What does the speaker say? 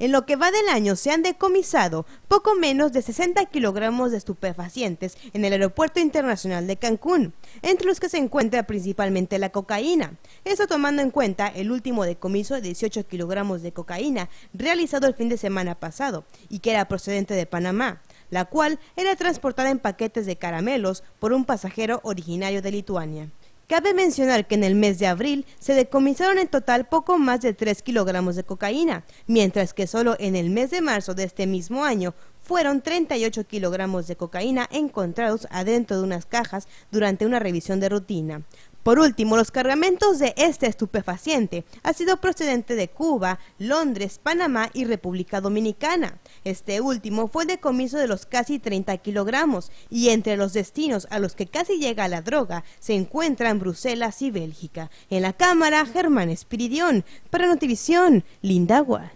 En lo que va del año se han decomisado poco menos de 60 kilogramos de estupefacientes en el Aeropuerto Internacional de Cancún, entre los que se encuentra principalmente la cocaína. Esto tomando en cuenta el último decomiso de 18 kilogramos de cocaína realizado el fin de semana pasado y que era procedente de Panamá la cual era transportada en paquetes de caramelos por un pasajero originario de Lituania. Cabe mencionar que en el mes de abril se decomisaron en total poco más de 3 kilogramos de cocaína, mientras que solo en el mes de marzo de este mismo año fueron 38 kilogramos de cocaína encontrados adentro de unas cajas durante una revisión de rutina. Por último, los cargamentos de este estupefaciente han sido procedente de Cuba, Londres, Panamá y República Dominicana. Este último fue el decomiso de los casi 30 kilogramos y entre los destinos a los que casi llega la droga se encuentran Bruselas y Bélgica. En la cámara, Germán Espiridión. Para Notivisión, Lindagua.